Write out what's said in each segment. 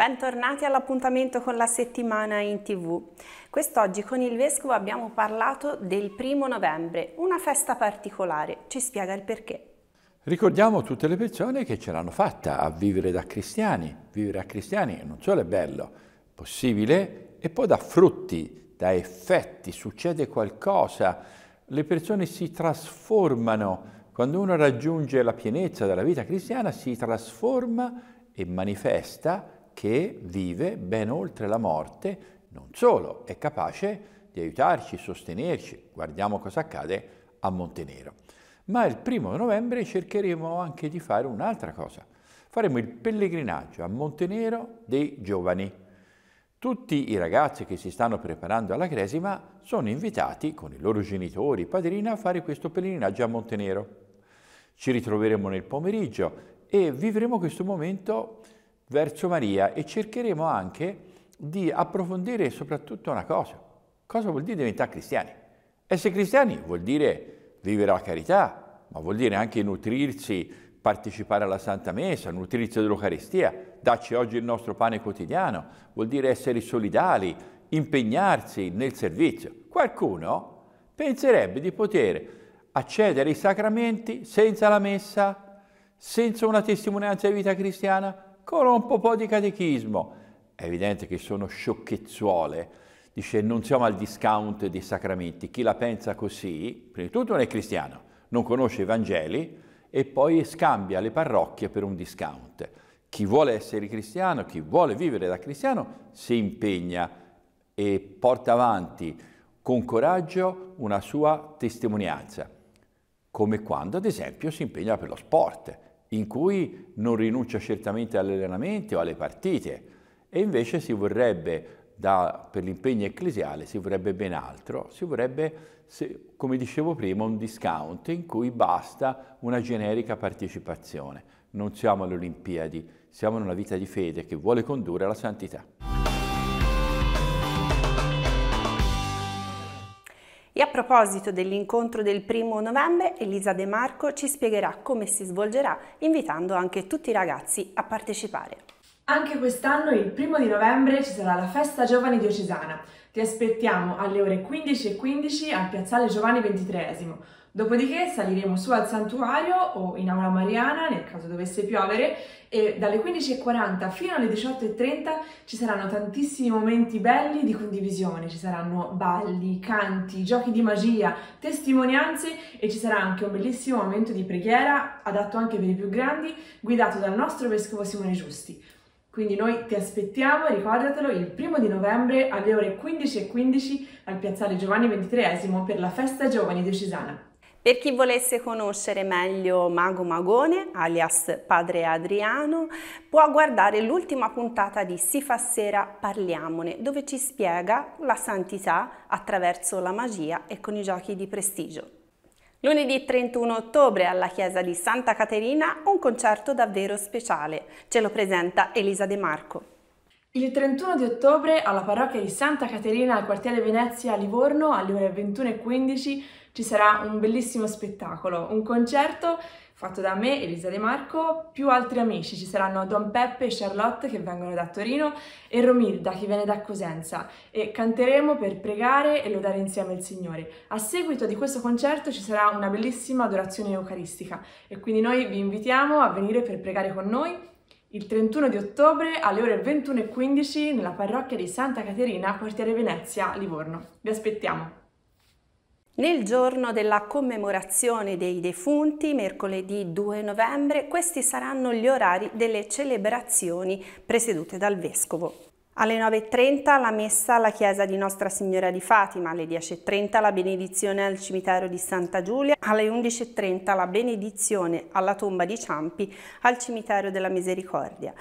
Bentornati all'appuntamento con la settimana in tv. Quest'oggi con il Vescovo abbiamo parlato del primo novembre, una festa particolare. Ci spiega il perché. Ricordiamo tutte le persone che ce l'hanno fatta a vivere da cristiani. Vivere a cristiani non solo è bello, è possibile e poi dà frutti, da effetti, succede qualcosa. Le persone si trasformano. Quando uno raggiunge la pienezza della vita cristiana si trasforma e manifesta che vive ben oltre la morte, non solo è capace di aiutarci, sostenerci, guardiamo cosa accade a Montenero. Ma il primo novembre cercheremo anche di fare un'altra cosa. Faremo il pellegrinaggio a Montenero dei giovani. Tutti i ragazzi che si stanno preparando alla cresima sono invitati con i loro genitori, padrina, a fare questo pellegrinaggio a Montenero. Ci ritroveremo nel pomeriggio e vivremo questo momento verso Maria e cercheremo anche di approfondire soprattutto una cosa. Cosa vuol dire diventare cristiani? Essere cristiani vuol dire vivere la carità, ma vuol dire anche nutrirsi, partecipare alla Santa Messa, nutrirsi dell'Eucaristia, darci oggi il nostro pane quotidiano, vuol dire essere solidali, impegnarsi nel servizio. Qualcuno penserebbe di poter accedere ai sacramenti senza la messa, senza una testimonianza di vita cristiana, con un po' di catechismo. È evidente che sono sciocchezzuole. Dice non siamo al discount dei sacramenti. Chi la pensa così, prima di tutto non è cristiano, non conosce i Vangeli e poi scambia le parrocchie per un discount. Chi vuole essere cristiano, chi vuole vivere da cristiano, si impegna e porta avanti con coraggio una sua testimonianza, come quando ad esempio si impegna per lo sport in cui non rinuncia certamente all'allenamento o alle partite e invece si vorrebbe, da, per l'impegno ecclesiale, si vorrebbe ben altro, si vorrebbe, se, come dicevo prima, un discount in cui basta una generica partecipazione. Non siamo alle Olimpiadi, siamo in una vita di fede che vuole condurre alla santità. E a proposito dell'incontro del primo novembre, Elisa De Marco ci spiegherà come si svolgerà, invitando anche tutti i ragazzi a partecipare. Anche quest'anno, il primo di novembre, ci sarà la festa giovani diocesana. Ti aspettiamo alle ore 15.15 15 al piazzale Giovanni XXIII. Dopodiché saliremo su al santuario o in aula mariana nel caso dovesse piovere e dalle 15.40 fino alle 18.30 ci saranno tantissimi momenti belli di condivisione, ci saranno balli, canti, giochi di magia, testimonianze e ci sarà anche un bellissimo momento di preghiera adatto anche per i più grandi guidato dal nostro vescovo Simone Giusti. Quindi noi ti aspettiamo, ricordatelo, il primo di novembre alle ore 15.15 .15 al piazzale Giovanni XXIII per la festa giovani di diocesana. Per chi volesse conoscere meglio Mago Magone, alias Padre Adriano, può guardare l'ultima puntata di Si fa sera parliamone, dove ci spiega la santità attraverso la magia e con i giochi di prestigio. Lunedì 31 ottobre alla chiesa di Santa Caterina un concerto davvero speciale. Ce lo presenta Elisa De Marco. Il 31 di ottobre alla parrocchia di Santa Caterina al quartiere Venezia a Livorno alle ore 21.15 ci sarà un bellissimo spettacolo, un concerto fatto da me, Elisa De Marco, più altri amici. Ci saranno Don Peppe e Charlotte che vengono da Torino e Romilda che viene da Cosenza e canteremo per pregare e lodare insieme il Signore. A seguito di questo concerto ci sarà una bellissima adorazione eucaristica e quindi noi vi invitiamo a venire per pregare con noi il 31 di ottobre alle ore 21.15 nella parrocchia di Santa Caterina, quartiere Venezia, Livorno. Vi aspettiamo! Nel giorno della commemorazione dei defunti, mercoledì 2 novembre, questi saranno gli orari delle celebrazioni presiedute dal Vescovo. Alle 9.30 la messa alla chiesa di Nostra Signora di Fatima, alle 10.30 la benedizione al cimitero di Santa Giulia, alle 11.30 la benedizione alla tomba di Ciampi al cimitero della Misericordia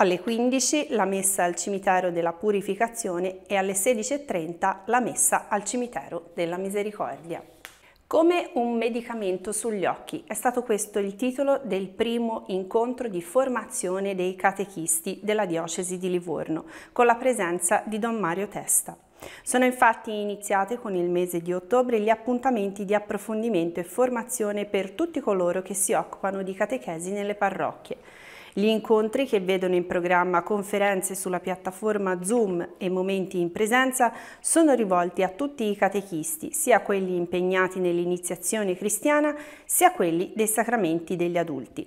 alle 15 la messa al cimitero della purificazione e alle 16.30 la messa al cimitero della misericordia. Come un medicamento sugli occhi è stato questo il titolo del primo incontro di formazione dei catechisti della diocesi di Livorno, con la presenza di Don Mario Testa. Sono infatti iniziate con il mese di ottobre gli appuntamenti di approfondimento e formazione per tutti coloro che si occupano di catechesi nelle parrocchie. Gli incontri che vedono in programma conferenze sulla piattaforma Zoom e momenti in presenza sono rivolti a tutti i catechisti, sia quelli impegnati nell'iniziazione cristiana, sia quelli dei sacramenti degli adulti.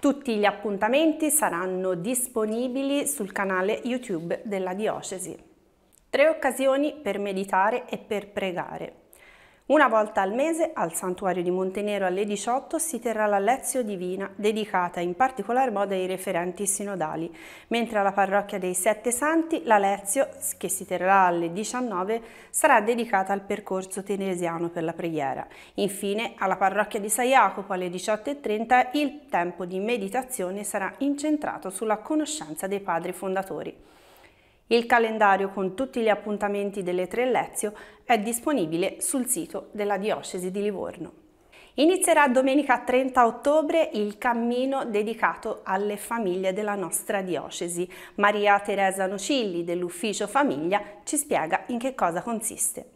Tutti gli appuntamenti saranno disponibili sul canale YouTube della Diocesi. Tre occasioni per meditare e per pregare. Una volta al mese al santuario di Montenero alle 18 si terrà la Lezio Divina, dedicata in particolar modo ai referenti sinodali, mentre alla parrocchia dei Sette Santi la Lezio, che si terrà alle 19, sarà dedicata al percorso tenesiano per la preghiera. Infine, alla parrocchia di San Jacopo alle 18.30 il tempo di meditazione sarà incentrato sulla conoscenza dei padri fondatori. Il calendario con tutti gli appuntamenti delle tre Lezio è disponibile sul sito della Diocesi di Livorno. Inizierà domenica 30 ottobre il cammino dedicato alle famiglie della nostra diocesi. Maria Teresa Nocilli dell'Ufficio Famiglia ci spiega in che cosa consiste.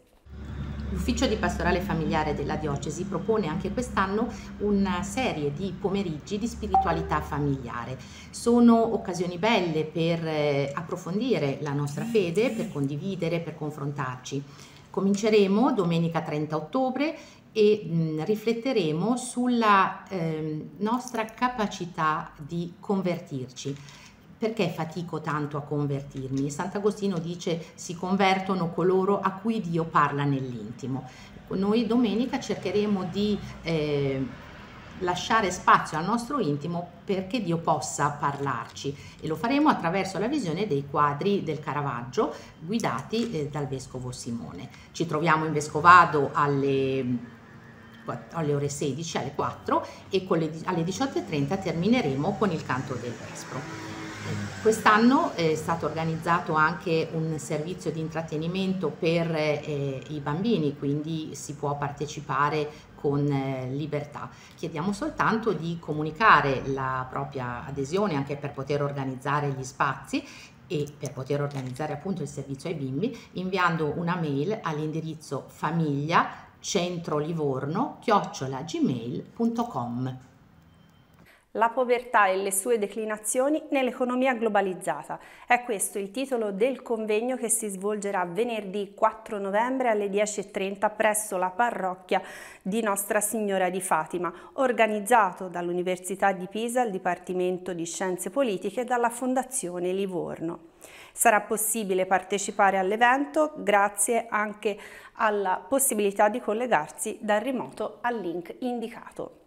L'ufficio di pastorale familiare della diocesi propone anche quest'anno una serie di pomeriggi di spiritualità familiare. Sono occasioni belle per eh, approfondire la nostra fede, per condividere, per confrontarci. Cominceremo domenica 30 ottobre e mh, mm, rifletteremo sulla eh, nostra capacità di convertirci perché fatico tanto a convertirmi? Sant'Agostino dice si convertono coloro a cui Dio parla nell'intimo. Noi domenica cercheremo di eh, lasciare spazio al nostro intimo perché Dio possa parlarci e lo faremo attraverso la visione dei quadri del Caravaggio guidati eh, dal Vescovo Simone. Ci troviamo in Vescovado alle alle ore 16 alle 4 e le, alle 18.30 termineremo con il canto del Vespro. Quest'anno eh, è stato organizzato anche un servizio di intrattenimento per eh, i bambini, quindi si può partecipare con eh, libertà. Chiediamo soltanto di comunicare la propria adesione anche per poter organizzare gli spazi e per poter organizzare appunto il servizio ai bimbi inviando una mail all'indirizzo famiglia centrolivorno chiocciolagmail.com la povertà e le sue declinazioni nell'economia globalizzata. È questo il titolo del convegno che si svolgerà venerdì 4 novembre alle 10.30 presso la parrocchia di Nostra Signora di Fatima, organizzato dall'Università di Pisa, il Dipartimento di Scienze Politiche e dalla Fondazione Livorno. Sarà possibile partecipare all'evento grazie anche alla possibilità di collegarsi dal remoto al link indicato.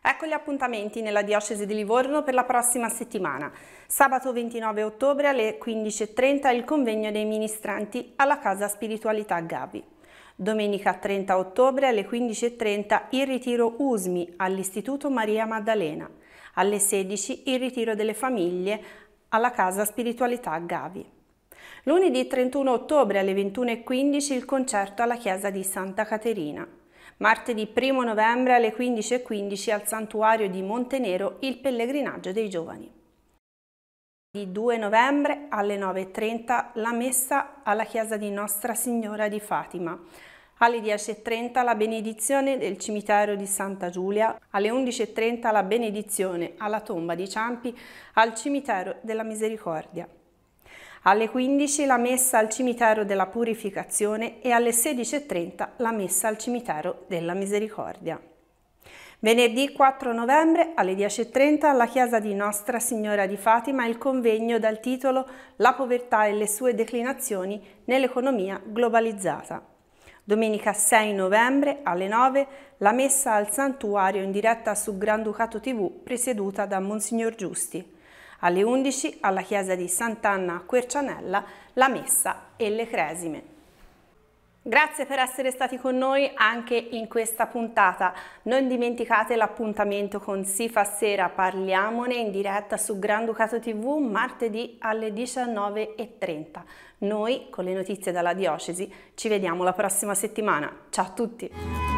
Ecco gli appuntamenti nella Diocesi di Livorno per la prossima settimana. Sabato 29 ottobre alle 15.30 il convegno dei ministranti alla Casa Spiritualità Gavi. Domenica 30 ottobre alle 15.30 il ritiro USMI all'Istituto Maria Maddalena. Alle 16 il ritiro delle famiglie alla Casa Spiritualità Gavi. Lunedì 31 ottobre alle 21.15 il concerto alla Chiesa di Santa Caterina. Martedì 1 novembre alle 15.15 .15 al santuario di Montenero il pellegrinaggio dei giovani. Di 2 novembre alle 9.30 la messa alla chiesa di Nostra Signora di Fatima. Alle 10.30 la benedizione del cimitero di Santa Giulia, alle 11.30 la benedizione alla tomba di Ciampi al cimitero della Misericordia alle 15 la messa al cimitero della purificazione e alle 16.30 la messa al cimitero della misericordia. Venerdì 4 novembre alle 10.30 alla chiesa di Nostra Signora di Fatima il convegno dal titolo La povertà e le sue declinazioni nell'economia globalizzata. Domenica 6 novembre alle 9 la messa al santuario in diretta su Granducato TV presieduta da Monsignor Giusti. Alle 11 alla chiesa di Sant'Anna a Quercianella la messa e le cresime. Grazie per essere stati con noi anche in questa puntata. Non dimenticate l'appuntamento con Si fa sera, parliamone in diretta su Granducato TV martedì alle 19.30. Noi, con le notizie dalla diocesi, ci vediamo la prossima settimana. Ciao a tutti!